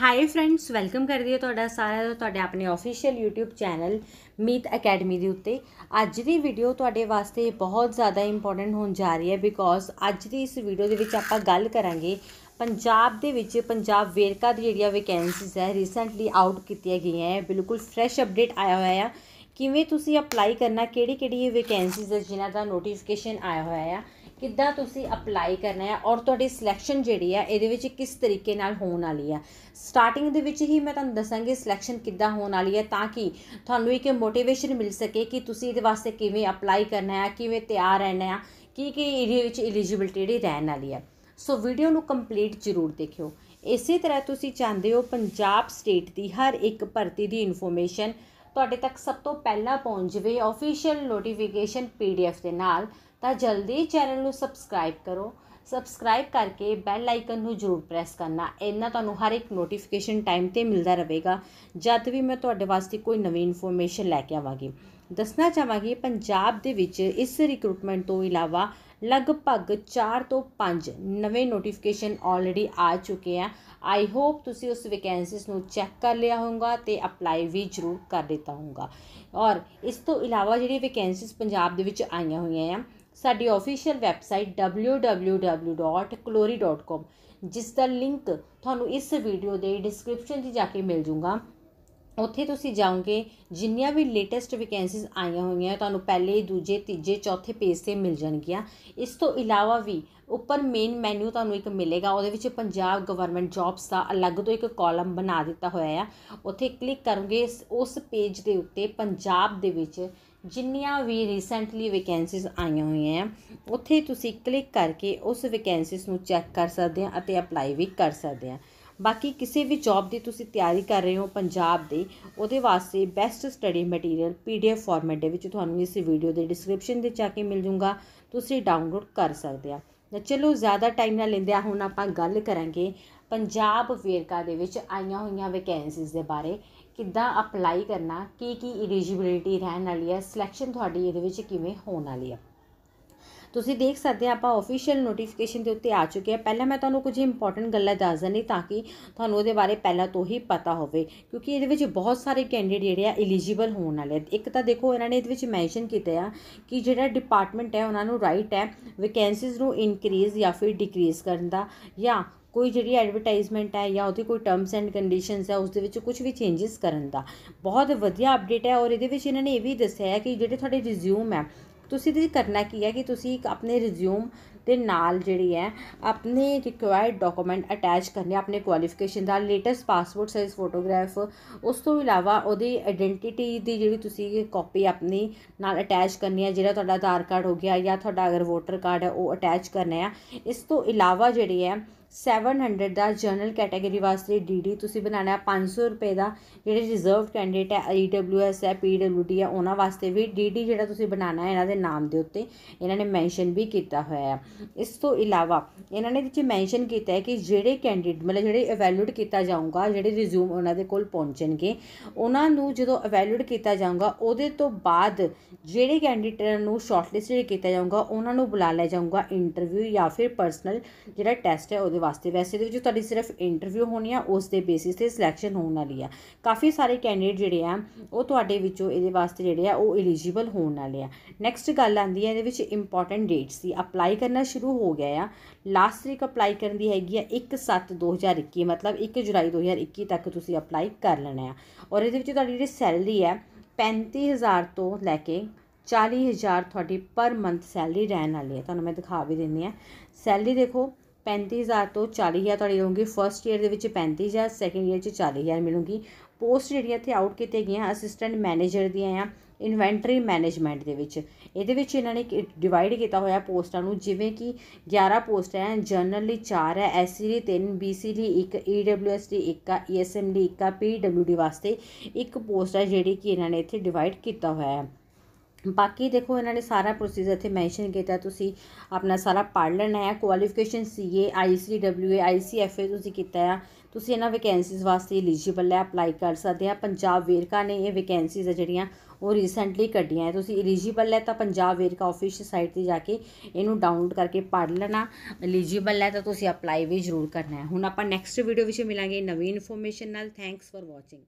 high friends welcome ਕਰਦੀ ਹਾਂ ਤੁਹਾਡਾ ਸਾਰਿਆਂ ਦਾ ਤੁਹਾਡੇ ਆਪਣੇ official YouTube channel Meet academy ਦੇ ਉੱਤੇ ਅੱਜ ਦੀ ਵੀਡੀਓ ਤੁਹਾਡੇ ਵਾਸਤੇ ਬਹੁਤ ਜ਼ਿਆਦਾ ਇੰਪੋਰਟੈਂਟ ਹੋਣ ਜਾ ਰਹੀ ਹੈ ਬਿਕੋਜ਼ ਅੱਜ ਦੀ ਇਸ ਵੀਡੀਓ ਦੇ ਵਿੱਚ ਆਪਾਂ ਗੱਲ ਕਰਾਂਗੇ ਪੰਜਾਬ ਦੇ ਵਿੱਚ ਪੰਜਾਬ ਵੇਰਕਾ ਦੀ ਜਿਹੜੀਆਂ ਵੈਕੈਂਸੀਜ਼ ਹੈ ਰੀਸੈਂਟਲੀ ਆਊਟ ਕੀਤੀਆਂ ਗਈਆਂ ਹੈ ਬਿਲਕੁਲ ਫਰੈਸ਼ ਅਪਡੇਟ ਆਇਆ ਹੋਇਆ ਹੈ ਕਿਵੇਂ ਤੁਸੀਂ ਅਪਲਾਈ ਕਰਨਾ ਕਿਹੜੀ ਕਿਹੜੀ ਵੈਕੈਂਸੀਜ਼ ਹੈ ਜਿਨ੍ਹਾਂ ਦਾ ਨੋਟੀਫਿਕੇਸ਼ਨ ਆਇਆ ਹੋਇਆ ਹੈ ਕਿੱਦਾਂ ਤੁਸੀਂ ਅਪਲਾਈ ਕਰਨਾ ਹੈ ਔਰ ਤੁਹਾਡੀ ਸਿਲੈਕਸ਼ਨ ਜਿਹੜੀ ਹੈ ਇਹਦੇ ਵਿੱਚ ਕਿਸ ਤਰੀਕੇ ਨਾਲ ਹੋਣ ਵਾਲੀ ਹੈ ਸਟਾਰਟਿੰਗ ਦੇ ਵਿੱਚ ਹੀ ਮੈਂ ਤੁਹਾਨੂੰ ਦੱਸਾਂਗੀ ਸਿਲੈਕਸ਼ਨ ਕਿੱਦਾਂ ਹੋਣ ਵਾਲੀ ਹੈ ਤਾਂ ਕਿ ਤੁਹਾਨੂੰ ਇੱਕ ਮੋਟੀਵੇਸ਼ਨ ਮਿਲ ਸਕੇ ਕਿ ਤੁਸੀਂ ਇਹਦੇ ਵਾਸਤੇ ਕਿਵੇਂ ਅਪਲਾਈ ਕਰਨਾ ਹੈ ਕਿਵੇਂ ਤਿਆਰ ਰਹਿਣਾ ਹੈ ਕੀ ਕੀ ਇਹਦੇ ਵਿੱਚ ਐਲੀਜੀਬਿਲਟੀ ਜਿਹੜੀ ਰਹਿਣ ਵਾਲੀ ਹੈ ਸੋ ਵੀਡੀਓ ਨੂੰ ਕੰਪਲੀਟ ਜ਼ਰੂਰ ਦੇਖਿਓ ਇਸੇ ਤਰ੍ਹਾਂ ਤੁਸੀਂ ਚਾਹੁੰਦੇ ਹੋ ਪੰਜਾਬ ਸਟੇਟ ਦੀ ਹਰ ਇੱਕ ਭਰਤੀ ਦੀ ਇਨਫੋਰਮੇਸ਼ਨ ਤੁਹਾਡੇ ਤੱਕ ਸਭ ਤੋਂ ਪਹਿਲਾਂ ਪਹੁੰਚ ਜਵੇ ਆਫੀਸ਼ੀਅਲ ਨੋਟੀਫਿਕੇਸ਼ਨ ਪੀਡੀਐਫ ਦੇ ਨਾਲ ਤਾਂ ਜਲਦੀ ਚੈਨਲ ਨੂੰ ਸਬਸਕ੍ਰਾਈਬ ਕਰੋ ਸਬਸਕ੍ਰਾਈਬ ਕਰਕੇ ਬੈਲ ਆਈਕਨ ਨੂੰ ਜ਼ਰੂਰ ਪ੍ਰੈਸ ਕਰਨਾ ਇੰਨਾ ਤੁਹਾਨੂੰ ਹਰ ਇੱਕ ਨੋਟੀਫਿਕੇਸ਼ਨ ਟਾਈਮ ਤੇ ਮਿਲਦਾ ਰਹੇਗਾ ਜਦ ਵੀ ਮੈਂ ਤੁਹਾਡੇ ਵਾਸਤੇ ਕੋਈ ਨਵੀਂ ਇਨਫੋਰਮੇਸ਼ਨ ਲੈ ਕੇ ਆਵਾਂਗੀ ਦੱਸਣਾ ਚਾਹਾਂਗੀ ਪੰਜਾਬ ਦੇ ਵਿੱਚ ਇਸ ਰਿਕਰੂਟਮੈਂਟ ਤੋਂ ਇਲਾਵਾ ਲਗਭਗ 4 ਤੋਂ 5 ਨਵੇਂ ਨੋਟੀਫਿਕੇਸ਼ਨ ਆਲਰੇਡੀ ਆ ਚੁੱਕੇ ਆ ਆਈ ਹੋਪ ਤੁਸੀਂ ਉਸ ਵੈਕੈਂਸੀਜ਼ ਨੂੰ ਚੈੱਕ ਕਰ ਲਿਆ ਹੋਊਗਾ ਤੇ ਅਪਲਾਈ ਵੀ ਜ਼ਰੂਰ ਕਰ ਦਿੱਤਾ ਹੋਊਗਾ ਔਰ ਇਸ ਤੋਂ ਇਲਾਵਾ ਜਿਹੜੀ ਵੈਕੈਂਸੀਜ਼ ਪੰਜਾਬ ਦੇ ਵਿੱਚ ਆਈਆਂ ਹੋਈਆਂ ਆ ਸਾਡੀ ਅਫੀਸ਼ੀਅਲ ਵੈਬਸਾਈਟ www.clory.com ਜਿਸ ਦਾ ਲਿੰਕ ਤੁਹਾਨੂੰ ਇਸ ਵੀਡੀਓ ਦੇ ਡਿਸਕ੍ਰਿਪਸ਼ਨ 'ਚ ਜਾ ਕੇ ਮਿਲ ਜੂਗਾ ਉੱਥੇ ਤੁਸੀਂ ਜਾਓਗੇ ਜਿੰਨੀਆਂ ਵੀ ਲੇਟੈਸਟ ਵੈਕੈਂਸੀਜ਼ ਆਈਆਂ ਹੋਈਆਂ ਤੁਹਾਨੂੰ ਪਹਿਲੇ ਦੂਜੇ ਤੀਜੇ ਚੌਥੇ ਪੇਜ ਤੇ ਮਿਲ ਜਾਣਗੀਆਂ ਇਸ ਤੋਂ ਇਲਾਵਾ ਵੀ ਉੱਪਰ ਮੇਨ ਮੈਨੂ ਤੁਹਾਨੂੰ ਇੱਕ ਮਿਲੇਗਾ ਉਹਦੇ ਵਿੱਚ ਪੰਜਾਬ ਗਵਰਨਮੈਂਟ ਜੌਬਸ ਦਾ ਅਲੱਗ ਤੋਂ ਇੱਕ ਕਾਲਮ ਬਣਾ ਦਿੱਤਾ ਹੋਇਆ ਆ ਉੱਥੇ ਕਲਿੱਕ ਕਰੋਗੇ ਉਸ ਪੇਜ ਦੇ ਉੱਤੇ ਪੰਜਾਬ ਦੇ ਵਿੱਚ ਜਿੰਨੀਆਂ ਵੀ ਰੀਸੈਂਟਲੀ ਵੈਕੈਂਸੀਜ਼ ਆਈਆਂ ਹੋਈਆਂ ਉੱਥੇ ਤੁਸੀਂ ਕਲਿੱਕ ਕਰਕੇ ਉਸ ਵੈਕੈਂਸੀਜ਼ ਨੂੰ ਚੈੱਕ ਕਰ ਸਕਦੇ ਆ ਅਤੇ ਅਪਲਾਈ ਵੀ ਕਰ ਸਕਦੇ ਆ ਬਾਕੀ ਕਿਸੇ ਵੀ ਜੌਬ ਦੀ ਤੁਸੀਂ ਤਿਆਰੀ ਕਰ ਰਹੇ ਹੋ ਪੰਜਾਬ ਦੇ ਉਹਦੇ ਵਾਸਤੇ best study material PDF format ਦੇ ਵਿੱਚ ਤੁਹਾਨੂੰ ਇਸ ਵੀਡੀਓ ਦੇ ਡਿਸਕ੍ਰਿਪਸ਼ਨ ਦੇ ਜਾ ਕੇ ਮਿਲ ਜੂਗਾ ਤੁਸੀਂ ਡਾਊਨਲੋਡ ਕਰ ਸਕਦੇ ਆ ਚਲੋ ਜ਼ਿਆਦਾ ਟਾਈਮ ਨਾ ਲੈਂਦੇ ਆ ਹੁਣ ਆਪਾਂ ਗੱਲ ਕਰਾਂਗੇ ਪੰਜਾਬ ਵੇਰਕਾ ਦੇ ਵਿੱਚ ਆਈਆਂ ਹੋਈਆਂ ਵੈਕੈਂਸੀਜ਼ ਦੇ ਬਾਰੇ ਕਿੱਦਾਂ ਅਪਲਾਈ ਕਰਨਾ ਕੀ ਕੀ ਐਲੀਜੀਬਿਲਟੀ ਰਹਿਣ ਵਾਲੀ ਹੈ ਸਿਲੈਕਸ਼ਨ ਤੁਹਾਡੀ ਇਹਦੇ ਵਿੱਚ ਕਿਵੇਂ ਹੋਣ ਵਾਲੀ ਆ ਤੁਸੀਂ ਦੇਖ ਸਕਦੇ ਆ ਆਪਾਂ ਅਫੀਸ਼ੀਅਲ ਨੋਟੀਫਿਕੇਸ਼ਨ ਦੇ ਉੱਤੇ ਆ ਚੁੱਕੇ ਆ ਪਹਿਲਾਂ ਮੈਂ ਤੁਹਾਨੂੰ ਕੁਝ ਇੰਪੋਰਟੈਂਟ ਗੱਲਾਂ ਦੱਸ ਦਣੀ ਤਾਂ ਕਿ ਤੁਹਾਨੂੰ ਉਹਦੇ ਬਾਰੇ ਪਹਿਲਾਂ ਤੋਂ ਹੀ ਪਤਾ ਹੋਵੇ ਕਿਉਂਕਿ ਇਹਦੇ ਵਿੱਚ ਬਹੁਤ ਸਾਰੇ ਕੈਂਡੀਡੇਟ ਜਿਹੜੇ ਆ ਐਲੀਜੀਬਲ ਹੋਣ ਵਾਲੇ ਇੱਕ ਤਾਂ ਦੇਖੋ ਇਹਨਾਂ ਨੇ ਇਹਦੇ ਵਿੱਚ ਮੈਂਸ਼ਨ ਕੀਤਾ ਆ ਕਿ ਜਿਹੜਾ ਡਿਪਾਰਟਮੈਂਟ ਹੈ ਉਹਨਾਂ ਨੂੰ ਰਾਈਟ ਹੈ ਵੈਕੈਂਸੀਜ਼ ਨੂੰ ਇਨਕਰੀਜ਼ ਜਾਂ ਫਿਰ ਡਿਕਰੀਜ਼ ਕਰਨ ਦਾ ਜਾਂ ਕੋਈ ਜਿਹੜੀ ਐਡਵਰਟਾਈਜ਼ਮੈਂਟ ਹੈ ਜਾਂ ਉਹਦੀ ਕੋਈ ਟਰਮਸ ਐਂਡ ਕੰਡੀਸ਼ਨਸ ਹੈ ਉਸ ਦੇ ਵਿੱਚ ਕੁਝ ਵੀ ਚੇਂਜਸ ਕਰਨ ਦਾ ਬਹੁਤ ਵਧੀਆ ਅਪਡੇਟ ਹੈ ਔਰ ਇਹਦੇ ਵਿੱਚ ਇਹਨਾਂ ਨੇ ਇਹ ਵੀ ਦੱਸਿਆ ਹੈ ਕਿ ਜਿਹੜੇ ਤੁਹਾਡੇ ਰਿਜ਼ਿਊਮ ਹੈ ਤੁਸੀਂ ਤੇ ਕਰਨਾ ਕੀ ਹੈ ਕਿ ਤੁਸੀਂ ਆਪਣੇ ਰਿਜ਼ਿਊਮ ਦੇ ਨਾਲ ਜਿਹੜੀ ਹੈ ਆਪਣੇ ਰਿਕੁਆਇਰਡ ਡਾਕੂਮੈਂਟ ਅਟੈਚ ਕਰਨੇ ਆਪਣੇ ਕੁਆਲੀਫਿਕੇਸ਼ਨ ਦਾ ਲੇਟੈਸਟ ਪਾਸਪੋਰਟ ਸਾਈਜ਼ ਫੋਟੋਗ੍ਰਾਫ ਉਸ ਤੋਂ ਇਲਾਵਾ ਉਹਦੀ ਆਇਡੈਂਟੀਟੀ ਦੀ ਜਿਹੜੀ ਤੁਸੀਂ ਕਾਪੀ ਆਪਣੀ ਨਾਲ ਅਟੈਚ ਕਰਨੀ ਹੈ ਜਿਹੜਾ ਤੁਹਾਡਾ ਆਧਾਰ ਕਾਰਡ ਹੋ ਗਿਆ ਜਾਂ ਤੁਹਾਡਾ ਅਗਰ ਵੋਟਰ ਕਾਰਡ ਹੈ ਉਹ ਅਟੈਚ ਕਰਨਾ ਹੈ ਇਸ ਤੋਂ ਇਲਾਵਾ ਜਿਹੜੀ ਹੈ 700 ਦਾ ਜਨਰਲ ਕੈਟਾਗਰੀ ਵਾਸਤੇ ਡੀਡੀ ਤੁਸੀਂ ਬਣਾਣਾ ਹੈ 500 ਰੁਪਏ ਦਾ ਜਿਹੜੇ ਰਿਜ਼ਰਵਡ ਕੈਂਡੀਡੇਟ ਹੈ ਈਡਬਲਯੂਐਸ ਹੈ ਪੀਡਬਲਯੂਡੀ ਹੈ ਉਹਨਾਂ ਵਾਸਤੇ ਵੀ ਡੀਡੀ ਜਿਹੜਾ ਤੁਸੀਂ ਬਣਾਣਾ ਹੈ ਇਹਨਾਂ ਦੇ ਨਾਮ ਦੇ ਉੱਤੇ ਇਹਨਾਂ ਨੇ ਮੈਂਸ਼ਨ ਵੀ ਕੀਤਾ ਹੋਇਆ ਹੈ ਇਸ ਤੋਂ ਇਲਾਵਾ ਇਹਨਾਂ ਨੇ ਵਿੱਚ ਮੈਂਸ਼ਨ ਕੀਤਾ ਹੈ ਕਿ ਜਿਹੜੇ ਕੈਂਡੀਡੇਟ ਮਤਲਬ ਜਿਹੜੇ ਇਵੈਲੂਏਟ ਕੀਤਾ ਜਾਊਗਾ ਜਿਹੜੇ ਰਿਜ਼ਿਊਮ ਉਹਨਾਂ ਦੇ ਕੋਲ ਪਹੁੰਚਣਗੇ ਉਹਨਾਂ ਨੂੰ ਜਦੋਂ ਇਵੈਲੂਏਟ ਕੀਤਾ ਜਾਊਗਾ ਉਹਦੇ ਤੋਂ ਬਾਅਦ ਜਿਹੜੇ ਕੈਂਡੀਡੇਟ ਨੂੰ ਸ਼ਾਰਟਲਿਸਟ ਕੀਤਾ ਜਾਊਗਾ ਉਹਨਾਂ ਨੂੰ ਬੁਲਾ ਲਿਆ ਜਾਊਗਾ ਇੰਟਰਵਿਊ ਜਾਂ ਫਿਰ ਪਰਸਨਲ ਜਿਹੜਾ ਟੈਸਟ ਹੈ ਉਹਦੇ ਵਾਸਤੇ ਵੈਸੇ ਦੇ ਵਿੱਚ ਤੁਹਾਡੀ ਸਿਰਫ ਇੰਟਰਵਿਊ ਹੋਣੀ ਆ ਉਸ ਦੇ ਬੇਸਿਸ ਤੇ ਸਿਲੈਕਸ਼ਨ ਹੋਣ ਵਾਲੀ ਆ ਕਾਫੀ ਸਾਰੇ ਕੈਂਡੀਡੇਟ ਜਿਹੜੇ ਆ ਉਹ ਤੁਹਾਡੇ ਵਿੱਚੋਂ ਇਹਦੇ ਵਾਸਤੇ ਜਿਹੜੇ ਆ ਉਹ ਐਲੀਜੀਬਲ ਹੋਣ ਵਾਲੇ ਆ ਨੈਕਸਟ ਗੱਲ ਆਂਦੀ ਹੈ ਇਹਦੇ ਵਿੱਚ ਇੰਪੋਰਟੈਂਟ ਡੇਟਸ ਦੀ ਅਪਲਾਈ ਕਰਨਾ ਸ਼ੁਰੂ ਹੋ ਗਿਆ ਆ ਲਾਸਟ ਤਰੀਕ ਅਪਲਾਈ ਕਰਨ ਦੀ ਹੈਗੀ ਆ 1/7/2021 ਮਤਲਬ 1 ਜੁਲਾਈ 2021 ਤੱਕ ਤੁਸੀਂ ਅਪਲਾਈ ਕਰ ਲੈਣਾ ਆ ਔਰ ਇਹਦੇ ਵਿੱਚ ਤੁਹਾਡੀ ਜਿਹੜੀ ਸੈਲਰੀ ਹੈ 35000 ਤੋਂ ਲੈ ਕੇ 40000 ਤੁਹਾਡੀ ਪਰ ਮੰਥ ਸੈਲਰੀ ਰਹਿਣ ਵਾਲੀ ਹੈ ਤੁਹਾਨੂੰ ਮੈਂ ਦਿਖਾ ਵੀ ਦਿੰਨੀ ਆ ਸੈਲਰੀ ਦੇਖੋ 35000 ਤੋਂ 40000 ਤੁਹਾਡੀ ਰਹੂਗੀ ਫਰਸਟ ਈਅਰ ਦੇ ਵਿੱਚ 35000 ਸੈਕੰਡ ਈਅਰ 'ਚ 40000 ਮਿਲੂਗੀ ਪੋਸਟ ਜਿਹੜੀਆਂ ਇੱਥੇ ਆਊਟ ਕੀਤੇ ਗਈਆਂ ਅਸਿਸਟੈਂਟ ਮੈਨੇਜਰ ਦੀਆਂ ਆ ਇਨਵੈਂਟਰੀ ਮੈਨੇਜਮੈਂਟ ਦੇ ਵਿੱਚ ਇਹਦੇ ਵਿੱਚ ਇਹਨਾਂ ਨੇ ਡਿਵਾਈਡ ਕੀਤਾ ਹੋਇਆ ਪੋਸਟਾਂ ਨੂੰ ਜਿਵੇਂ ਕਿ 11 ਪੋਸਟ ਹੈ ਜਨਰਲ ਲਈ 4 ਹੈ ਐਸਸੀ ਲਈ 3 ਬੀਸੀ ਲਈ 1 ਈਡਬਲਯੂਐਸ e ਲਈ 1 ਆ ਈਐਸਐਮ e ਲਈ 1 ਆ ਪੀਡਬਲਯੂਡੀ ਵਾਸਤੇ ਇੱਕ ਪੋਸਟ ਹੈ ਜਿਹੜੀ ਕਿ ਇਹਨਾਂ ਨੇ ਇੱਥੇ ਡਿਵਾਈਡ ਕੀਤਾ ਹੋਇਆ ਹੈ ਬਾਕੀ ਦੇਖੋ ਇਹਨਾਂ ਨੇ ਸਾਰਾ ਪ੍ਰੋਸੀਜਰ ਇੱਥੇ ਮੈਂਸ਼ਨ ਕੀਤਾ ਤੁਸੀਂ ਆਪਣਾ ਸਾਰਾ ਪੜ ਲੈਣਾ ਹੈ ਕੁਆਲੀਫਿਕੇਸ਼ਨ ਸੀਏ ਆਈਸੀਡਬਲਯੂਏ ਆਈਸੀਐਫਏ ਤੁਸੀਂ ਕੀਤਾ ਆ ਤੁਸੀਂ ਇਹਨਾਂ ਵੈਕੈਂਸੀਜ਼ ਵਾਸਤੇ ਐਲੀਜੀਬਲ ਹੈ ਅਪਲਾਈ ਕਰ ਸਕਦੇ ਆ ਪੰਜਾਬ ਵੇਰਕਾ ਨੇ ਇਹ ਵੈਕੈਂਸੀਜ਼ ਆ ਜਿਹੜੀਆਂ ਉਹ ਰੀਸੈਂਟਲੀ ਕੱਢੀਆਂ ਹੈ ਤੁਸੀਂ ਐਲੀਜੀਬਲ ਹੈ ਤਾਂ ਪੰਜਾਬ ਵੇਰਕਾ ਆਫੀਸ਼ੀਅਲ ਸਾਈਟ ਤੇ ਜਾ ਕੇ ਇਹਨੂੰ ਡਾਊਨਲੋਡ ਕਰਕੇ ਪੜ ਲੈਣਾ ਐਲੀਜੀਬਲ ਹੈ ਤਾਂ ਤੁਸੀਂ ਅਪਲਾਈ ਵੀ ਜ਼ਰੂਰ ਕਰਨਾ ਹੈ ਹੁਣ ਆਪਾਂ ਨੈਕਸਟ ਵੀਡੀਓ ਵਿੱਚ ਮਿਲਾਂਗੇ ਨਵੀਂ ਇਨਫੋਰਮੇਸ਼ਨ ਨਾਲ ਥੈਂਕਸ ਫਾਰ ਵਾਚਿੰਗ